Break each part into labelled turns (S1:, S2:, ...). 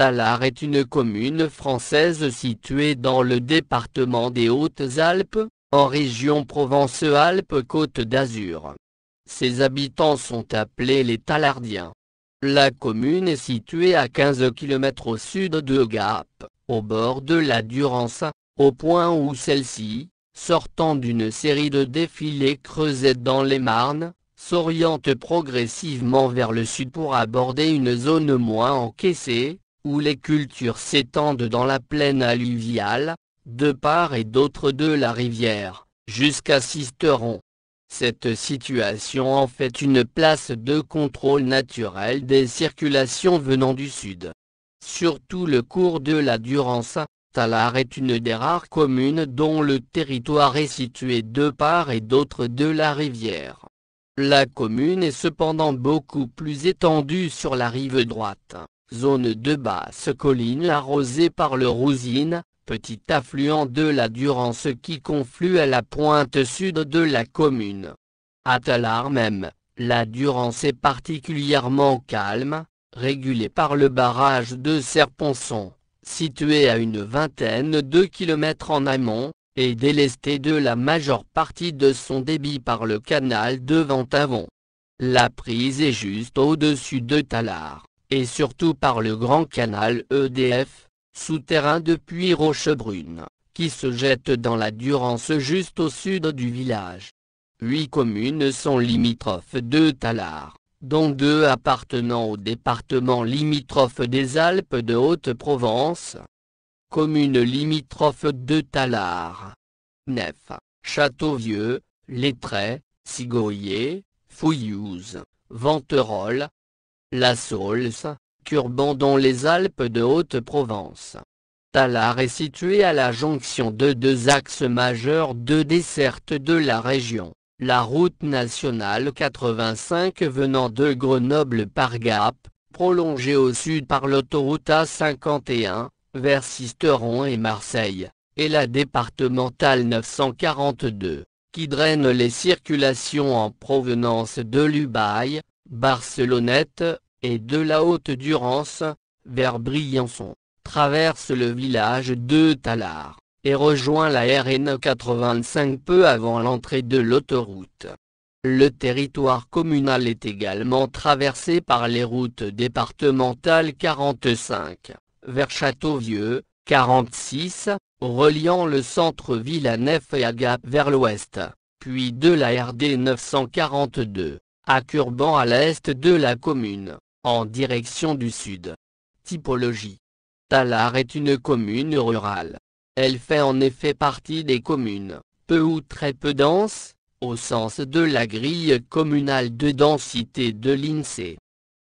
S1: Talard est une commune française située dans le département des Hautes-Alpes, en région Provence-Alpes-Côte d'Azur. Ses habitants sont appelés les Talardiens. La commune est située à 15 km au sud de Gap, au bord de la Durance, au point où celle-ci, sortant d'une série de défilés creusés dans les marnes, s'oriente progressivement vers le sud pour aborder une zone moins encaissée, où les cultures s'étendent dans la plaine alluviale, de part et d'autre de la rivière, jusqu'à Sisteron. Cette situation en fait une place de contrôle naturel des circulations venant du sud. Surtout le cours de la Durance, Talar est une des rares communes dont le territoire est situé de part et d'autre de la rivière. La commune est cependant beaucoup plus étendue sur la rive droite zone de basse colline arrosée par le Rousine, petit affluent de la Durance qui conflue à la pointe sud de la commune. À Talar même, la Durance est particulièrement calme, régulée par le barrage de Serponçon, situé à une vingtaine de kilomètres en amont, et délesté de la majeure partie de son débit par le canal de Ventavon. La prise est juste au-dessus de Talard et surtout par le grand canal EDF, souterrain depuis Rochebrune, qui se jette dans la Durance juste au sud du village. Huit communes sont limitrophes de Talard, dont deux appartenant au département limitrophe des Alpes de Haute-Provence. Communes limitrophe de Talard. Nef, Châteauvieux, Lettré, Sigoyer, Fouillouse, Venterolles, la Saulce, Curban dans les Alpes de Haute-Provence. Talar est situé à la jonction de deux axes majeurs de desserte de la région, la route nationale 85 venant de Grenoble par Gap, prolongée au sud par l'autoroute A51, vers Sisteron et Marseille, et la départementale 942, qui draine les circulations en provenance de Lubaï, Barcelonnette, et de la Haute-Durance, vers Briançon, traverse le village de Talard, et rejoint la RN 85 peu avant l'entrée de l'autoroute. Le territoire communal est également traversé par les routes départementales 45, vers Châteauvieux, 46, reliant le centre ville à Nef et à Gap vers l'ouest, puis de la RD 942, à Curban à l'est de la commune, en direction du sud. Typologie. Talar est une commune rurale. Elle fait en effet partie des communes, peu ou très peu denses, au sens de la grille communale de densité de l'INSEE.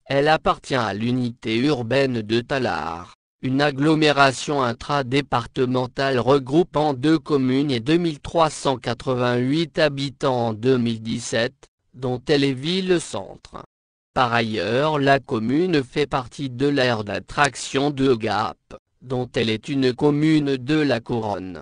S1: Elle appartient à l'unité urbaine de Talar, une agglomération intradépartementale regroupant deux communes et 2388 habitants en 2017, dont elle est ville-centre. Par ailleurs la commune fait partie de l'aire d'attraction de Gap, dont elle est une commune de la Couronne.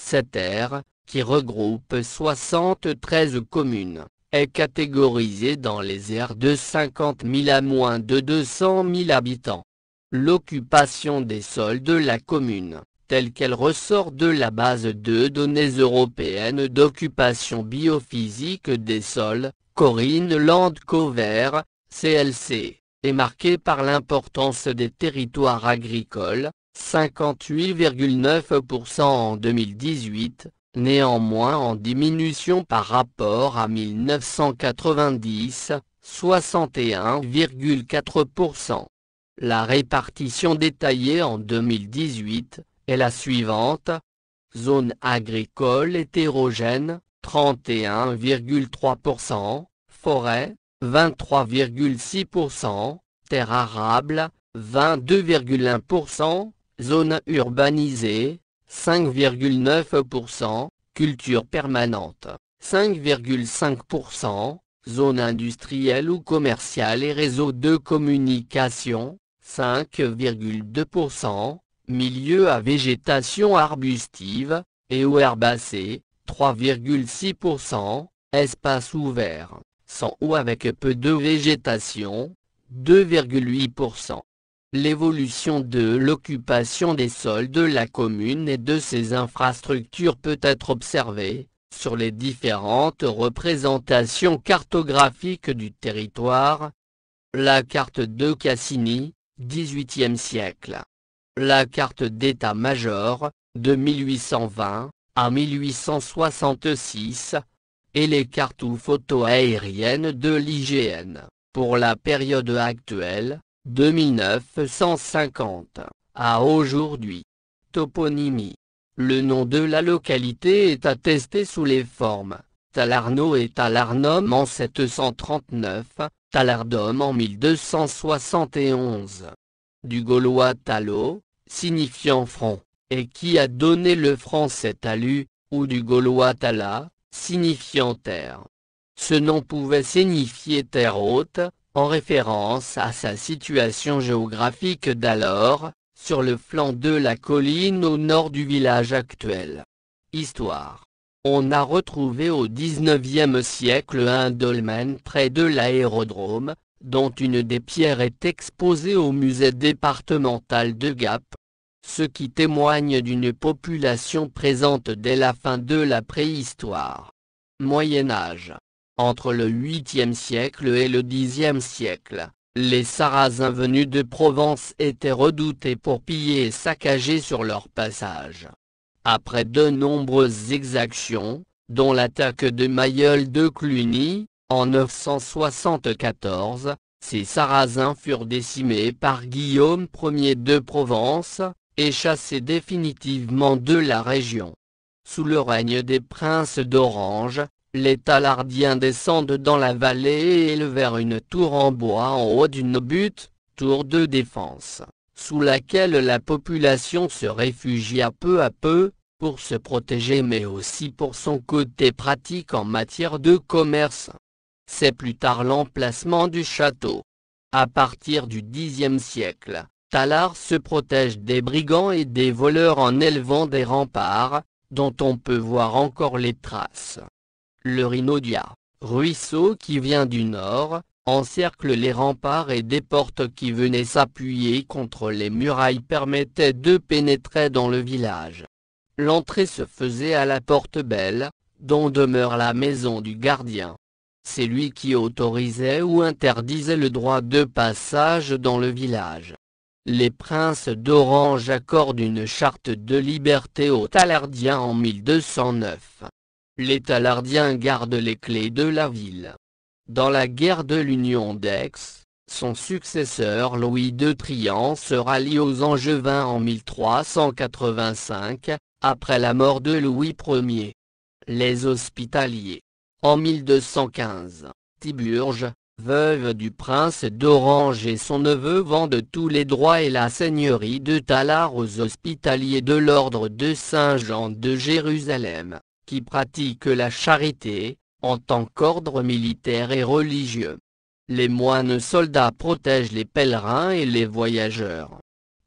S1: Cette aire, qui regroupe 73 communes, est catégorisée dans les aires de 50 000 à moins de 200 000 habitants. L'occupation des sols de la commune, telle qu'elle ressort de la base de données européennes d'occupation biophysique des sols, Corinne Land CLC, est marquée par l'importance des territoires agricoles, 58,9% en 2018, néanmoins en diminution par rapport à 1990, 61,4%. La répartition détaillée en 2018 est la suivante. Zone agricole hétérogène, 31,3%, forêt, 23,6%, terre arable, 22,1%, zone urbanisée, 5,9%, culture permanente, 5,5%, zone industrielle ou commerciale et réseau de communication, 5,2%, milieu à végétation arbustive, et ou herbacée, 3,6%, espace ouvert, sans ou avec peu de végétation, 2,8%. L'évolution de l'occupation des sols de la commune et de ses infrastructures peut être observée, sur les différentes représentations cartographiques du territoire. La carte de Cassini, 18e siècle. La carte d'état-major, de 1820, à 1866, et les cartouches photo aériennes de l'IGN, pour la période actuelle, 2950, à aujourd'hui. Toponymie. Le nom de la localité est attesté sous les formes Talarno et Talarnum en 739, Talardom en 1271. Du gaulois talo, signifiant front, et qui a donné le français Talu, ou du gaulois Tala, signifiant terre. Ce nom pouvait signifier terre haute, en référence à sa situation géographique d'alors, sur le flanc de la colline au nord du village actuel. Histoire on a retrouvé au XIXe siècle un dolmen près de l'aérodrome, dont une des pierres est exposée au musée départemental de Gap, ce qui témoigne d'une population présente dès la fin de la préhistoire. Moyen Âge. Entre le 8e siècle et le 10 siècle, les Sarrasins venus de Provence étaient redoutés pour piller et saccager sur leur passage. Après de nombreuses exactions, dont l'attaque de Mailleul de Cluny, en 974, ces Sarrasins furent décimés par Guillaume Ier de Provence, et chassé définitivement de la région. Sous le règne des princes d'Orange, les Talardiens descendent dans la vallée et élevèrent une tour en bois en haut d'une butte, tour de défense, sous laquelle la population se réfugia peu à peu, pour se protéger mais aussi pour son côté pratique en matière de commerce. C'est plus tard l'emplacement du château. À partir du Xe siècle, Talar se protège des brigands et des voleurs en élevant des remparts, dont on peut voir encore les traces. Le Rhinodia, ruisseau qui vient du nord, encercle les remparts et des portes qui venaient s'appuyer contre les murailles permettaient de pénétrer dans le village. L'entrée se faisait à la porte belle, dont demeure la maison du gardien. C'est lui qui autorisait ou interdisait le droit de passage dans le village les princes d'Orange accordent une charte de liberté aux Talardiens en 1209. Les Talardiens gardent les clés de la ville. Dans la guerre de l'Union d'Aix, son successeur Louis de Trian se rallie aux Angevins en 1385, après la mort de Louis Ier. Les Hospitaliers. En 1215, Tiburge, veuve du prince d'Orange et son neveu vendent tous les droits et la seigneurie de Talar aux hospitaliers de l'ordre de Saint-Jean de Jérusalem, qui pratiquent la charité, en tant qu'ordre militaire et religieux. Les moines soldats protègent les pèlerins et les voyageurs.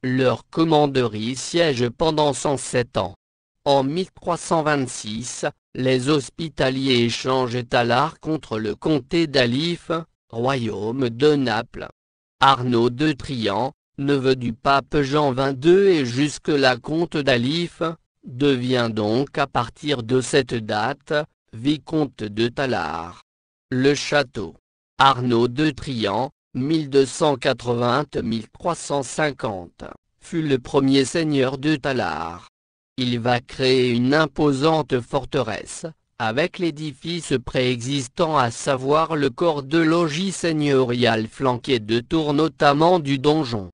S1: Leur commanderie siège pendant 107 ans. En 1326, les hospitaliers échangent Talar contre le comté d'Alif, royaume de Naples. Arnaud de Trian, neveu du pape Jean XXII et jusque la comte d'Alif, devient donc à partir de cette date, vicomte de Talard. Le château. Arnaud de Trian, 1280-1350, fut le premier seigneur de Talard. Il va créer une imposante forteresse, avec l'édifice préexistant à savoir le corps de logis seigneurial flanqué de tours notamment du donjon.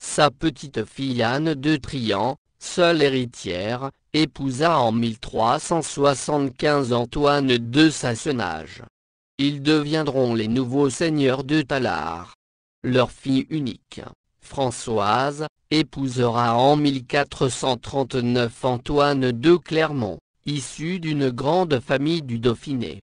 S1: Sa petite fille Anne de Triant, seule héritière, épousa en 1375 Antoine de Sassenage. Ils deviendront les nouveaux seigneurs de Talard. Leur fille unique, Françoise, épousera en 1439 Antoine de Clermont issu d'une grande famille du Dauphiné.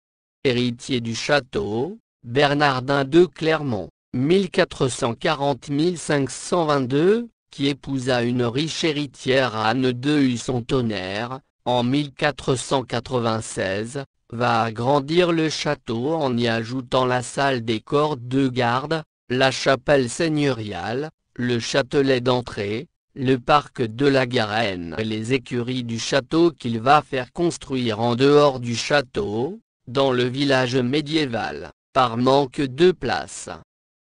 S1: Héritier du château, Bernardin de Clermont, 1440-1522, qui épousa une riche héritière Anne de Husson-Tonnerre, en 1496, va agrandir le château en y ajoutant la salle des corps de garde, la chapelle seigneuriale, le châtelet d'entrée, le parc de la Garenne et les écuries du château qu'il va faire construire en dehors du château, dans le village médiéval, par manque de place.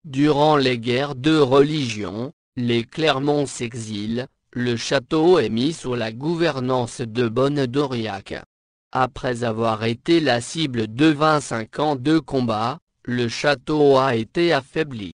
S1: Durant les guerres de religion, les Clermont s'exilent, le château est mis sous la gouvernance de Bonne d'Auriac. Après avoir été la cible de 25 ans de combat, le château a été affaibli.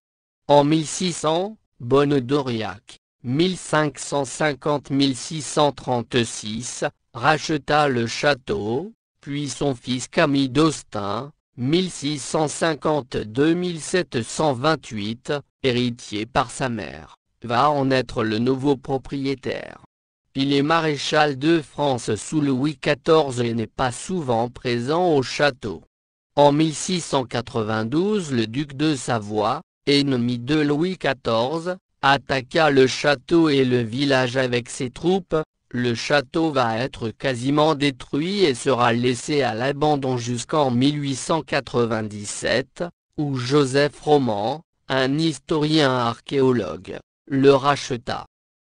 S1: En 1600, Bonne d'Auriac 1550-1636, racheta le château, puis son fils Camille d'Austin, 1652-1728, héritier par sa mère, va en être le nouveau propriétaire. Il est maréchal de France sous Louis XIV et n'est pas souvent présent au château. En 1692 le duc de Savoie, ennemi de Louis XIV, attaqua le château et le village avec ses troupes, le château va être quasiment détruit et sera laissé à l'abandon jusqu'en 1897, où Joseph Roman, un historien archéologue, le racheta.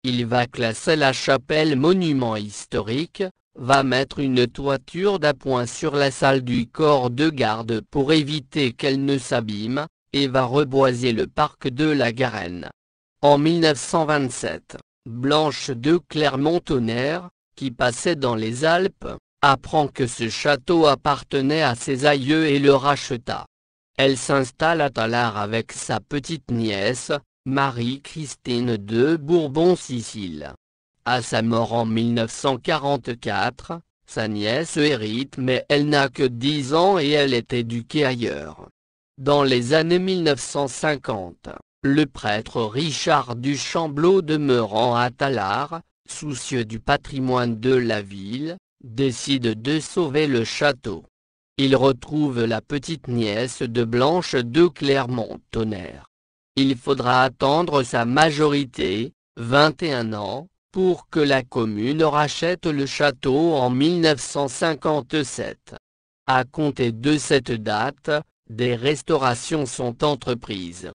S1: Il va classer la chapelle monument historique, va mettre une toiture d'appoint sur la salle du corps de garde pour éviter qu'elle ne s'abîme, et va reboiser le parc de la Garenne. En 1927, Blanche de Clermont-Tonnerre, qui passait dans les Alpes, apprend que ce château appartenait à ses aïeux et le racheta. Elle s'installe à Talard avec sa petite nièce, Marie-Christine de Bourbon-Sicile. À sa mort en 1944, sa nièce hérite mais elle n'a que 10 ans et elle est éduquée ailleurs. Dans les années 1950, le prêtre Richard Duchamblot demeurant à Talard, soucieux du patrimoine de la ville, décide de sauver le château. Il retrouve la petite-nièce de Blanche de Clermont-Tonnerre. Il faudra attendre sa majorité, 21 ans, pour que la commune rachète le château en 1957. À compter de cette date, des restaurations sont entreprises.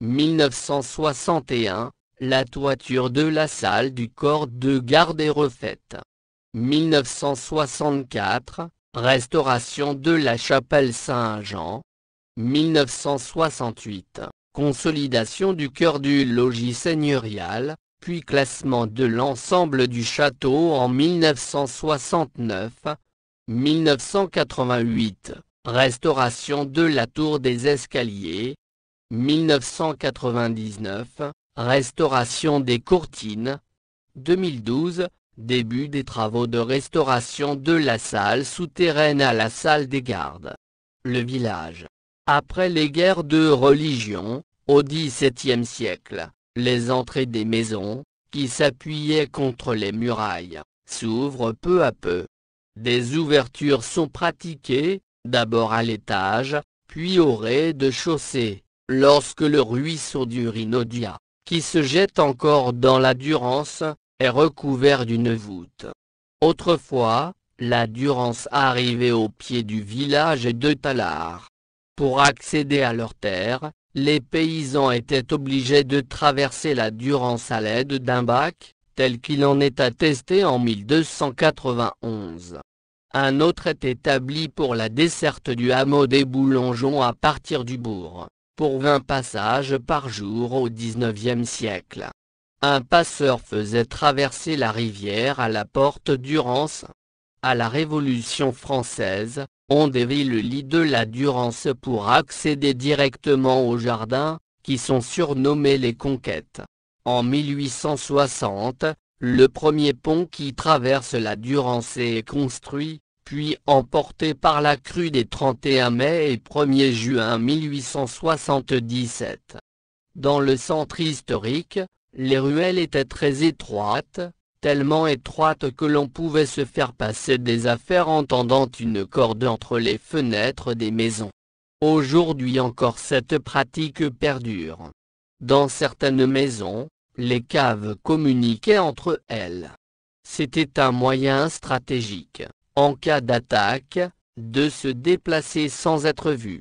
S1: 1961, la toiture de la salle du corps de garde est refaite. 1964, restauration de la chapelle Saint-Jean. 1968, consolidation du cœur du logis seigneurial, puis classement de l'ensemble du château en 1969. 1988, restauration de la tour des escaliers, 1999, restauration des courtines. 2012, début des travaux de restauration de la salle souterraine à la salle des gardes. Le village. Après les guerres de religion, au XVIIe siècle, les entrées des maisons, qui s'appuyaient contre les murailles, s'ouvrent peu à peu. Des ouvertures sont pratiquées, d'abord à l'étage, puis au rez-de-chaussée lorsque le ruisseau du Rhinodia, qui se jette encore dans la Durance, est recouvert d'une voûte. Autrefois, la Durance arrivait au pied du village de Talard. Pour accéder à leurs terres, les paysans étaient obligés de traverser la Durance à l'aide d'un bac, tel qu'il en est attesté en 1291. Un autre est établi pour la desserte du hameau des Boulongeons à partir du bourg pour 20 passages par jour au XIXe siècle. Un passeur faisait traverser la rivière à la porte Durance. À la Révolution française, on dévie le lit de la Durance pour accéder directement aux jardins, qui sont surnommés les conquêtes. En 1860, le premier pont qui traverse la Durance est construit, puis emporté par la crue des 31 mai et 1er juin 1877. Dans le centre historique, les ruelles étaient très étroites, tellement étroites que l'on pouvait se faire passer des affaires en tendant une corde entre les fenêtres des maisons. Aujourd'hui encore cette pratique perdure. Dans certaines maisons, les caves communiquaient entre elles. C'était un moyen stratégique en cas d'attaque, de se déplacer sans être vu.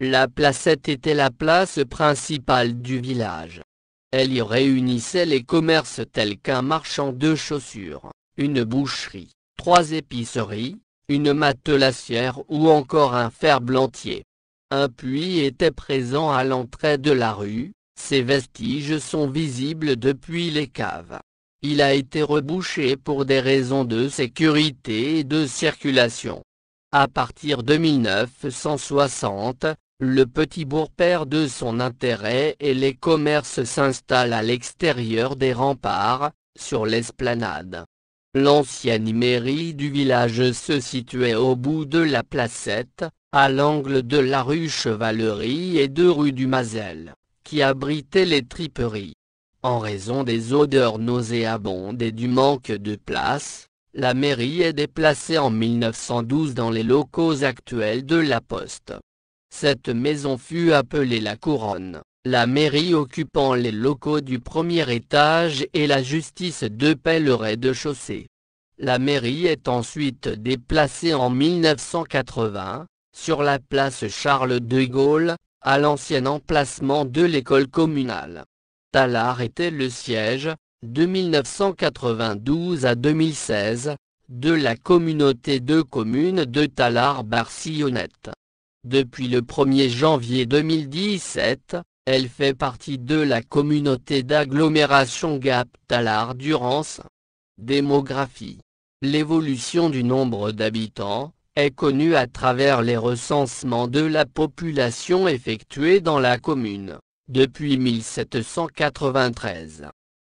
S1: La placette était la place principale du village. Elle y réunissait les commerces tels qu'un marchand de chaussures, une boucherie, trois épiceries, une matelassière ou encore un ferblantier. Un puits était présent à l'entrée de la rue, ses vestiges sont visibles depuis les caves. Il a été rebouché pour des raisons de sécurité et de circulation. À partir de 1960, le petit bourg perd de son intérêt et les commerces s'installent à l'extérieur des remparts, sur l'esplanade. L'ancienne mairie du village se situait au bout de la placette, à l'angle de la rue Chevalerie et de rue du Mazel, qui abritait les triperies. En raison des odeurs nauséabondes et du manque de place, la mairie est déplacée en 1912 dans les locaux actuels de la Poste. Cette maison fut appelée la Couronne, la mairie occupant les locaux du premier étage et la justice de paix le rez-de-chaussée. La mairie est ensuite déplacée en 1980, sur la place Charles de Gaulle, à l'ancien emplacement de l'école communale. Talar était le siège, de 1992 à 2016, de la communauté de communes de talar barcillonnette Depuis le 1er janvier 2017, elle fait partie de la communauté d'agglomération Gap talar durance Démographie L'évolution du nombre d'habitants est connue à travers les recensements de la population effectués dans la commune depuis 1793.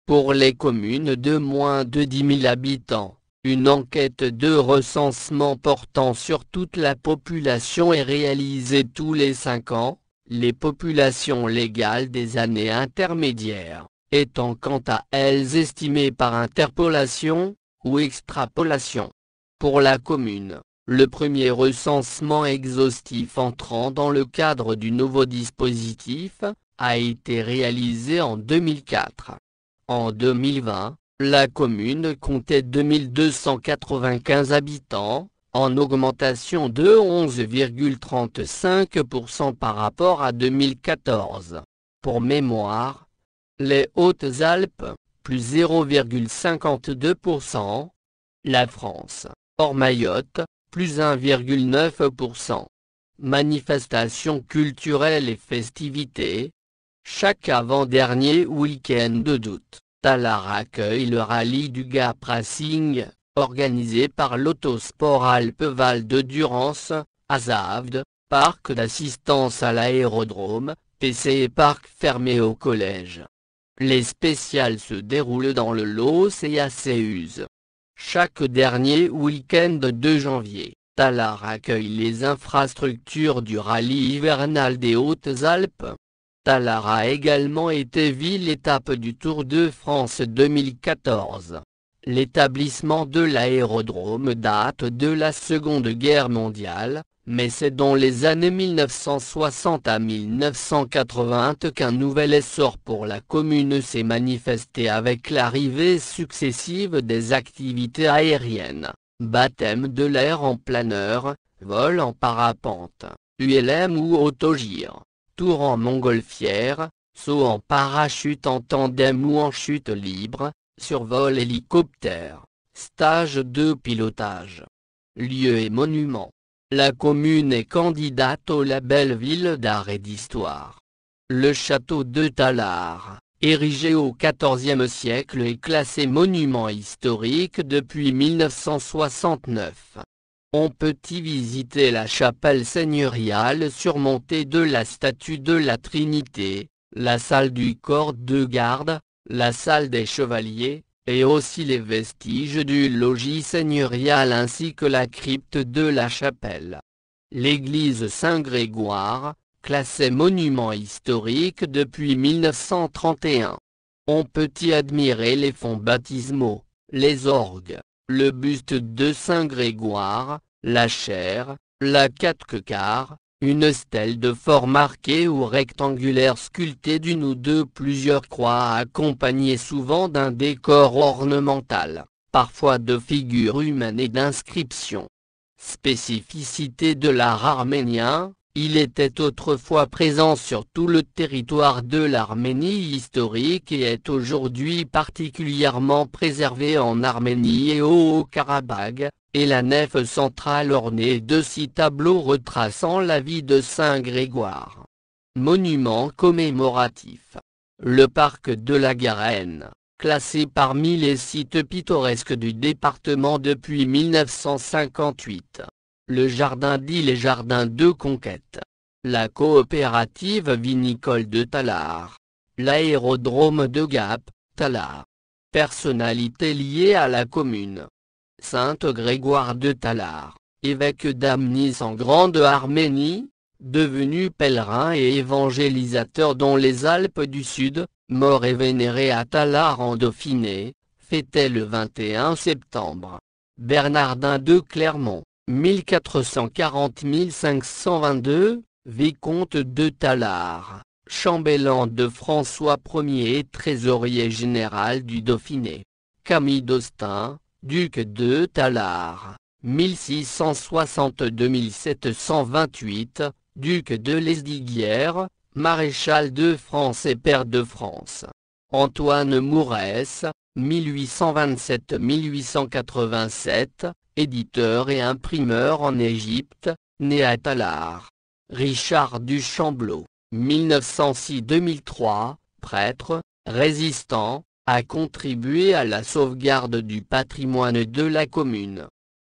S1: Pour les communes de moins de 10 000 habitants, une enquête de recensement portant sur toute la population est réalisée tous les 5 ans, les populations légales des années intermédiaires, étant quant à elles estimées par interpolation, ou extrapolation. Pour la commune, le premier recensement exhaustif entrant dans le cadre du nouveau dispositif, a été réalisé en 2004. En 2020, la commune comptait 2295 habitants, en augmentation de 11,35% par rapport à 2014. Pour mémoire, les Hautes-Alpes, plus 0,52%, la France, hors Mayotte, plus 1,9%. Manifestations culturelles et festivités, chaque avant-dernier week-end d'août, Talar accueille le rallye du Gap Racing, organisé par l'Autosport alpe val de Durance, à parc d'assistance à l'aérodrome, PC et parc fermé au collège. Les spéciales se déroulent dans le Los et à Chaque dernier week-end de janvier, Talar accueille les infrastructures du rallye hivernal des Hautes-Alpes. Talar a également été ville-étape du Tour de France 2014. L'établissement de l'aérodrome date de la Seconde Guerre mondiale, mais c'est dans les années 1960 à 1980 qu'un nouvel essor pour la commune s'est manifesté avec l'arrivée successive des activités aériennes, baptême de l'air en planeur, vol en parapente, ULM ou autogire tour en montgolfière, saut en parachute en tandem ou en chute libre, survol hélicoptère, stage de pilotage. Lieu et monument. La commune est candidate au label ville d'art et d'histoire. Le château de Talard, érigé au XIVe siècle et classé monument historique depuis 1969. On peut y visiter la chapelle seigneuriale surmontée de la statue de la Trinité, la salle du corps de garde, la salle des chevaliers, et aussi les vestiges du logis seigneurial ainsi que la crypte de la chapelle. L'église Saint-Grégoire, classée monument historique depuis 1931. On peut y admirer les fonds baptismaux, les orgues, le buste de Saint Grégoire, la chaire, la quatre quart, une stèle de forme marquée ou rectangulaire sculptée d'une ou deux plusieurs croix accompagnée souvent d'un décor ornemental, parfois de figures humaines et d'inscriptions. Spécificité de l'art arménien, il était autrefois présent sur tout le territoire de l'Arménie historique et est aujourd'hui particulièrement préservé en Arménie et au Haut-Karabagh, et la nef centrale ornée de six tableaux retraçant la vie de Saint Grégoire. Monument commémoratif. Le parc de la Garenne, classé parmi les sites pittoresques du département depuis 1958 le jardin dit les jardins de conquête, la coopérative vinicole de Talard, l'aérodrome de Gap, Talard. Personnalité liée à la commune. Sainte Grégoire de Talard, évêque d'Amnis en Grande Arménie, devenu pèlerin et évangélisateur dans les Alpes du Sud, mort et vénéré à Talard en Dauphiné, fêtait le 21 septembre. Bernardin de Clermont 1440 522, vicomte de Talard, chambellan de François Ier et trésorier général du Dauphiné. Camille d'Austin, duc de Talard. 1662-1728, duc de Lesdiguières, maréchal de France et père de France. Antoine Mourès, 1827-1887, éditeur et imprimeur en Égypte, né à Talar. Richard Duchamblot, 1906-2003, prêtre, résistant, a contribué à la sauvegarde du patrimoine de la commune.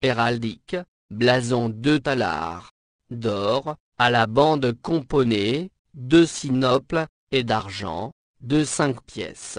S1: Héraldique, blason de Talar. D'or, à la bande componée, de sinople, et d'argent, de 5 pièces.